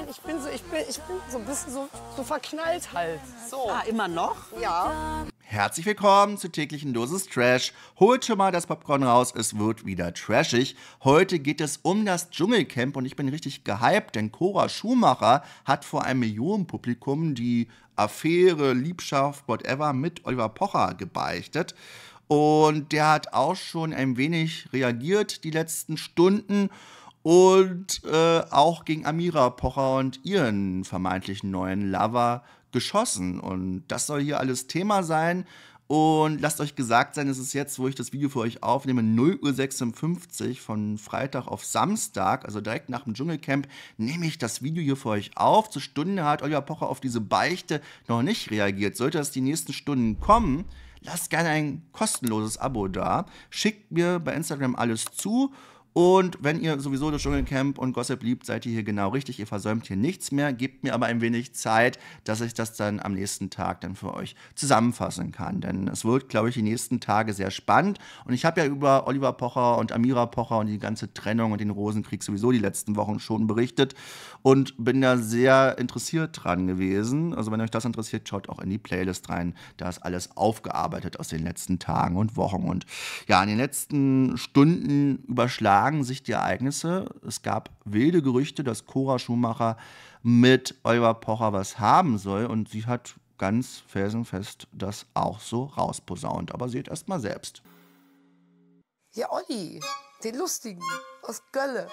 Nein, ich bin so, ich bin, ich bin so ein bisschen so, so verknallt halt. So. Ah, immer noch? Ja. Herzlich willkommen zur täglichen Dosis Trash. Holt schon mal das Popcorn raus, es wird wieder trashig. Heute geht es um das Dschungelcamp und ich bin richtig gehypt, denn Cora Schumacher hat vor einem Millionenpublikum die Affäre, Liebschaft, whatever mit Oliver Pocher gebeichtet. Und der hat auch schon ein wenig reagiert die letzten Stunden und äh, auch gegen Amira Pocher und ihren vermeintlichen neuen Lover geschossen. Und das soll hier alles Thema sein. Und lasst euch gesagt sein, es ist jetzt, wo ich das Video für euch aufnehme, 0.56 Uhr von Freitag auf Samstag, also direkt nach dem Dschungelcamp, nehme ich das Video hier für euch auf. Zur Stunde hat Oliver Pocher auf diese Beichte noch nicht reagiert. Sollte das die nächsten Stunden kommen, lasst gerne ein kostenloses Abo da. Schickt mir bei Instagram alles zu und wenn ihr sowieso das Dschungelcamp und Gossip liebt, seid ihr hier genau richtig. Ihr versäumt hier nichts mehr. Gebt mir aber ein wenig Zeit, dass ich das dann am nächsten Tag dann für euch zusammenfassen kann. Denn es wird, glaube ich, die nächsten Tage sehr spannend. Und ich habe ja über Oliver Pocher und Amira Pocher und die ganze Trennung und den Rosenkrieg sowieso die letzten Wochen schon berichtet und bin da sehr interessiert dran gewesen. Also wenn euch das interessiert, schaut auch in die Playlist rein. Da ist alles aufgearbeitet aus den letzten Tagen und Wochen. Und ja, in den letzten Stunden überschlagen überschlagen sich die Ereignisse. Es gab wilde Gerüchte, dass Cora Schumacher mit Oliver Pocher was haben soll und sie hat ganz felsenfest das auch so rausposaunt. Aber seht erst mal selbst. Ja, Olli, den Lustigen aus Gölle.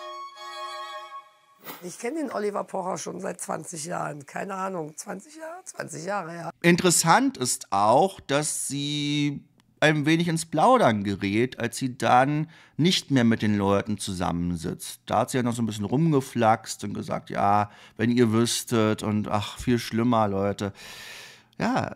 Ich kenne den Oliver Pocher schon seit 20 Jahren. Keine Ahnung, 20 Jahre, 20 Jahre, ja. Interessant ist auch, dass sie ein wenig ins Plaudern gerät, als sie dann nicht mehr mit den Leuten zusammensitzt. Da hat sie ja noch so ein bisschen rumgeflaxt und gesagt, ja, wenn ihr wüsstet und ach, viel schlimmer, Leute. Ja,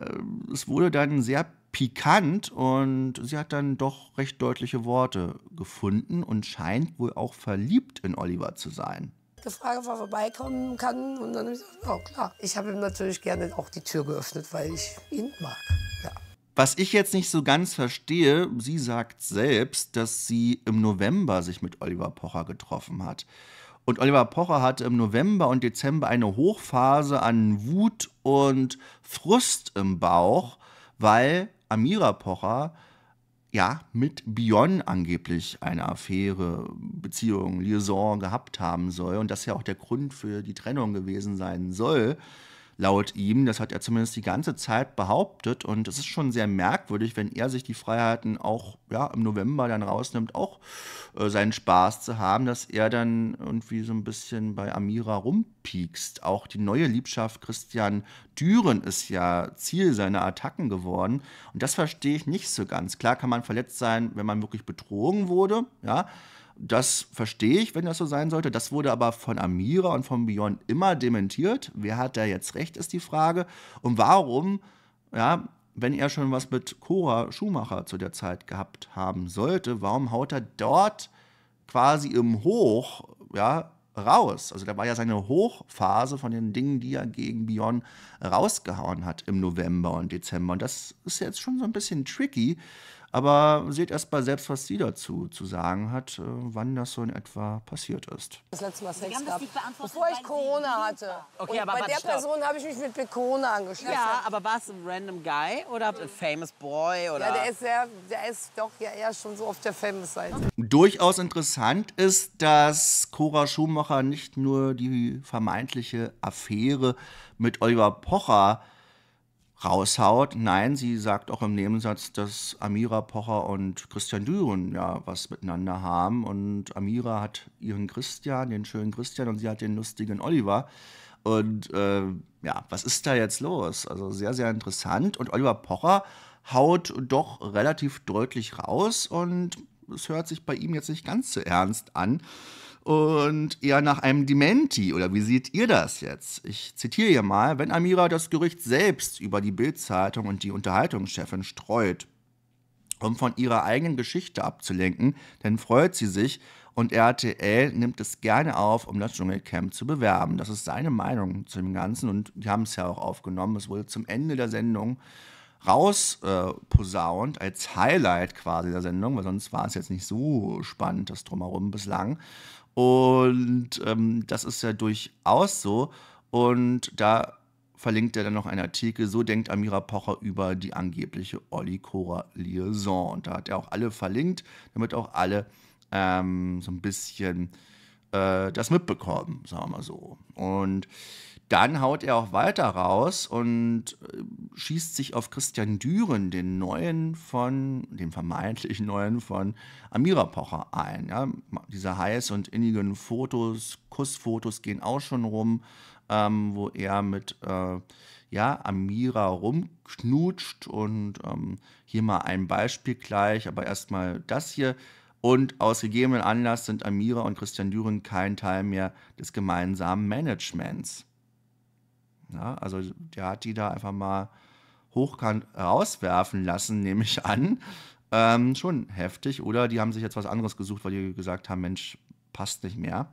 es wurde dann sehr pikant und sie hat dann doch recht deutliche Worte gefunden und scheint wohl auch verliebt in Oliver zu sein gefragt, ob er vorbeikommen kann. Und dann habe ich gesagt, ja klar. Ich habe ihm natürlich gerne auch die Tür geöffnet, weil ich ihn mag. Was ich jetzt nicht so ganz verstehe, sie sagt selbst, dass sie im November sich mit Oliver Pocher getroffen hat. Und Oliver Pocher hatte im November und Dezember eine Hochphase an Wut und Frust im Bauch, weil Amira Pocher ja mit Bion angeblich eine Affäre, Beziehung, Liaison gehabt haben soll und das ja auch der Grund für die Trennung gewesen sein soll laut ihm. Das hat er zumindest die ganze Zeit behauptet. Und es ist schon sehr merkwürdig, wenn er sich die Freiheiten auch ja, im November dann rausnimmt, auch äh, seinen Spaß zu haben, dass er dann irgendwie so ein bisschen bei Amira rumpiekst. Auch die neue Liebschaft Christian Düren ist ja Ziel seiner Attacken geworden. Und das verstehe ich nicht so ganz. Klar kann man verletzt sein, wenn man wirklich betrogen wurde, ja das verstehe ich, wenn das so sein sollte. Das wurde aber von Amira und von Beyond immer dementiert. Wer hat da jetzt recht, ist die Frage. Und warum, ja, wenn er schon was mit Cora Schumacher zu der Zeit gehabt haben sollte, warum haut er dort quasi im Hoch, ja, raus. Also da war ja seine Hochphase von den Dingen, die er gegen Bjorn rausgehauen hat im November und Dezember. Und das ist jetzt schon so ein bisschen tricky. Aber seht erst mal selbst, was sie dazu zu sagen hat, äh, wann das so in etwa passiert ist. Das letzte Mal Sex gab, bevor ich Corona hatte. Okay, Und aber bei der stopp. Person habe ich mich mit, mit Corona angeschlossen. Ja, aber war es ein random Guy oder ein famous boy? Oder? Ja, der ist, sehr, der ist doch ja eher schon so auf der famous Seite durchaus interessant ist, dass Cora Schumacher nicht nur die vermeintliche Affäre mit Oliver Pocher raushaut. Nein, sie sagt auch im Nebensatz, dass Amira Pocher und Christian Düren ja was miteinander haben. Und Amira hat ihren Christian, den schönen Christian, und sie hat den lustigen Oliver. Und äh, ja, was ist da jetzt los? Also sehr, sehr interessant. Und Oliver Pocher haut doch relativ deutlich raus und es hört sich bei ihm jetzt nicht ganz so ernst an und eher nach einem Dementi. Oder wie seht ihr das jetzt? Ich zitiere hier mal, wenn Amira das Gerücht selbst über die Bildzeitung und die Unterhaltungschefin streut, um von ihrer eigenen Geschichte abzulenken, dann freut sie sich und RTL nimmt es gerne auf, um das Dschungelcamp zu bewerben. Das ist seine Meinung zu dem Ganzen und die haben es ja auch aufgenommen. Es wurde zum Ende der Sendung rausposaunt äh, als Highlight quasi der Sendung, weil sonst war es jetzt nicht so spannend, das drumherum bislang. Und ähm, das ist ja durchaus so. Und da verlinkt er dann noch einen Artikel, so denkt Amira Pocher über die angebliche Olli Cora Liaison. Und da hat er auch alle verlinkt, damit auch alle ähm, so ein bisschen äh, das mitbekommen, sagen wir mal so. Und dann haut er auch weiter raus und äh, schießt sich auf Christian Düren, den neuen von, den vermeintlich neuen von Amira Pocher ein. Ja, diese heiß und innigen Fotos, Kussfotos gehen auch schon rum, ähm, wo er mit äh, ja, Amira rumknutscht und ähm, hier mal ein Beispiel gleich, aber erstmal das hier. Und aus gegebenem Anlass sind Amira und Christian Düren kein Teil mehr des gemeinsamen Managements. Ja, ne? also der hat die da einfach mal hochkant rauswerfen lassen, nehme ich an. Ähm, schon heftig. Oder die haben sich jetzt was anderes gesucht, weil die gesagt haben, Mensch, passt nicht mehr.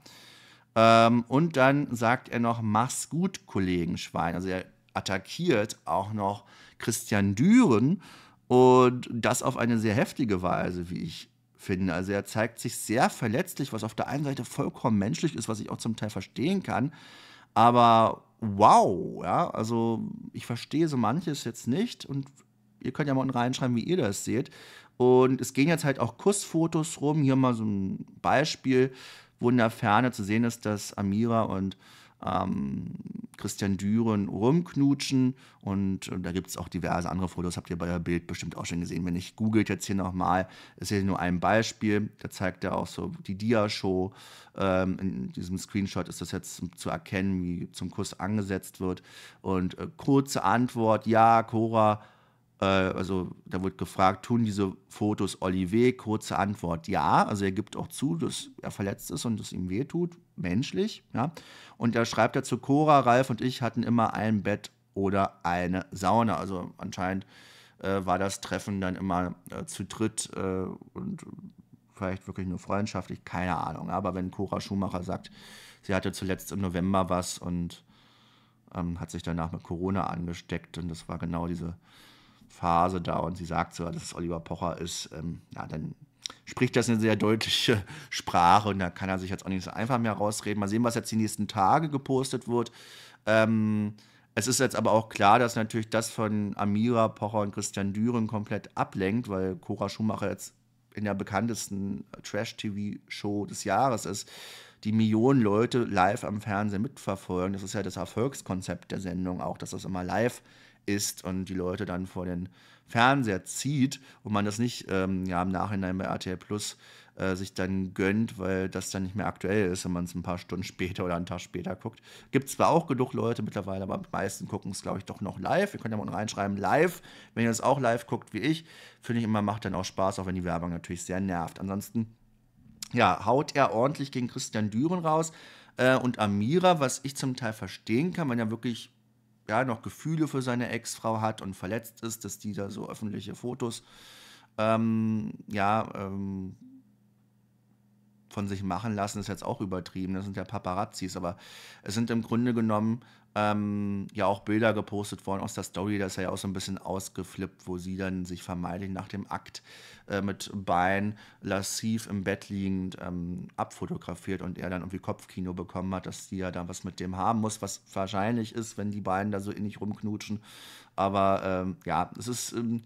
Ähm, und dann sagt er noch, mach's gut, Kollegen Schwein. Also er attackiert auch noch Christian Düren und das auf eine sehr heftige Weise, wie ich finde. Also er zeigt sich sehr verletzlich, was auf der einen Seite vollkommen menschlich ist, was ich auch zum Teil verstehen kann. Aber wow, ja, also ich verstehe so manches jetzt nicht und ihr könnt ja mal unten reinschreiben, wie ihr das seht. Und es gehen jetzt halt auch Kussfotos rum. Hier mal so ein Beispiel, wo in der Ferne zu sehen ist, dass Amira und ähm, Christian Düren rumknutschen. Und äh, da gibt es auch diverse andere Fotos, habt ihr bei der Bild bestimmt auch schon gesehen. Wenn ich googelt jetzt hier nochmal, ist hier nur ein Beispiel. Da zeigt er auch so die Dia-Show. Ähm, in diesem Screenshot ist das jetzt zu erkennen, wie zum Kuss angesetzt wird. Und äh, kurze Antwort: Ja, Cora äh, also da wird gefragt, tun diese Fotos Olli weh? Kurze Antwort, ja. Also er gibt auch zu, dass er verletzt ist und es ihm wehtut, menschlich. Ja. Und er schreibt dazu, Cora, Ralf und ich hatten immer ein Bett oder eine Sauna. Also anscheinend äh, war das Treffen dann immer äh, zu dritt äh, und vielleicht wirklich nur freundschaftlich, keine Ahnung. Aber wenn Cora Schumacher sagt, sie hatte zuletzt im November was und ähm, hat sich danach mit Corona angesteckt und das war genau diese Phase da und sie sagt sogar, dass es Oliver Pocher ist, ähm, ja, dann spricht das eine sehr deutliche Sprache und da kann er sich jetzt auch nicht so einfach mehr rausreden. Mal sehen, was jetzt die nächsten Tage gepostet wird. Ähm, es ist jetzt aber auch klar, dass natürlich das von Amira, Pocher und Christian Düren komplett ablenkt, weil Cora Schumacher jetzt in der bekanntesten Trash-TV-Show des Jahres ist, die Millionen Leute live am Fernsehen mitverfolgen. Das ist ja das Erfolgskonzept der Sendung auch, dass das immer live äh, ist und die Leute dann vor den Fernseher zieht und man das nicht ähm, ja, im Nachhinein bei RTL Plus äh, sich dann gönnt, weil das dann nicht mehr aktuell ist, wenn man es ein paar Stunden später oder einen Tag später guckt. Gibt zwar auch genug Leute mittlerweile, aber die meisten gucken es, glaube ich, doch noch live. Ihr könnt ja mal reinschreiben, live. Wenn ihr das auch live guckt wie ich, finde ich immer, macht dann auch Spaß, auch wenn die Werbung natürlich sehr nervt. Ansonsten, ja, haut er ordentlich gegen Christian Düren raus. Äh, und Amira, was ich zum Teil verstehen kann, wenn ja wirklich ja, noch Gefühle für seine Ex-Frau hat und verletzt ist, dass die da so öffentliche Fotos ähm, ja, ähm, von sich machen lassen, ist jetzt auch übertrieben. Das sind ja Paparazzis, aber es sind im Grunde genommen ähm, ja auch Bilder gepostet worden aus der Story. Da ist er ja auch so ein bisschen ausgeflippt, wo sie dann sich vermeintlich nach dem Akt äh, mit Bein lassiv im Bett liegend ähm, abfotografiert und er dann irgendwie Kopfkino bekommen hat, dass sie ja dann was mit dem haben muss, was wahrscheinlich ist, wenn die beiden da so innig rumknutschen. Aber ähm, ja, es ist ähm,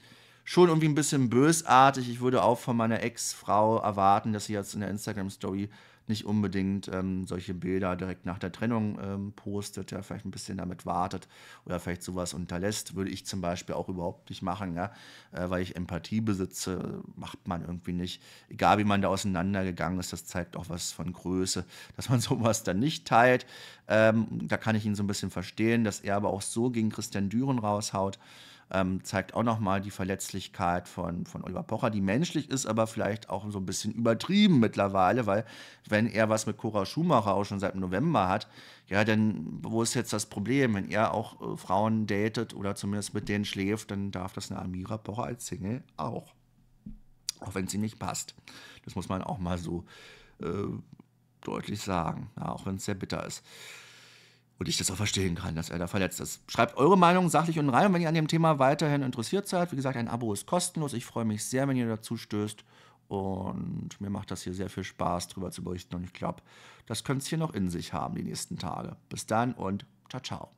schon irgendwie ein bisschen bösartig. Ich würde auch von meiner Ex-Frau erwarten, dass sie jetzt in der Instagram-Story nicht unbedingt ähm, solche Bilder direkt nach der Trennung ähm, postet, ja, vielleicht ein bisschen damit wartet oder vielleicht sowas unterlässt, würde ich zum Beispiel auch überhaupt nicht machen, ja, äh, weil ich Empathie besitze, macht man irgendwie nicht. Egal wie man da auseinandergegangen ist, das zeigt auch was von Größe, dass man sowas dann nicht teilt. Ähm, da kann ich ihn so ein bisschen verstehen, dass er aber auch so gegen Christian Düren raushaut ähm, zeigt auch nochmal die Verletzlichkeit von, von Oliver Pocher, die menschlich ist, aber vielleicht auch so ein bisschen übertrieben mittlerweile, weil wenn er was mit Cora Schumacher auch schon seit November hat, ja, dann wo ist jetzt das Problem? Wenn er auch äh, Frauen datet oder zumindest mit denen schläft, dann darf das eine Amira Pocher als Single auch. Auch wenn sie nicht passt. Das muss man auch mal so äh, deutlich sagen, ja, auch wenn es sehr bitter ist. Und ich das auch verstehen kann, dass er da verletzt ist. Schreibt eure Meinung sachlich und rein. Und wenn ihr an dem Thema weiterhin interessiert seid, wie gesagt, ein Abo ist kostenlos. Ich freue mich sehr, wenn ihr dazu stößt. Und mir macht das hier sehr viel Spaß, darüber zu berichten. Und ich glaube, das könnt ihr hier noch in sich haben, die nächsten Tage. Bis dann und ciao, ciao.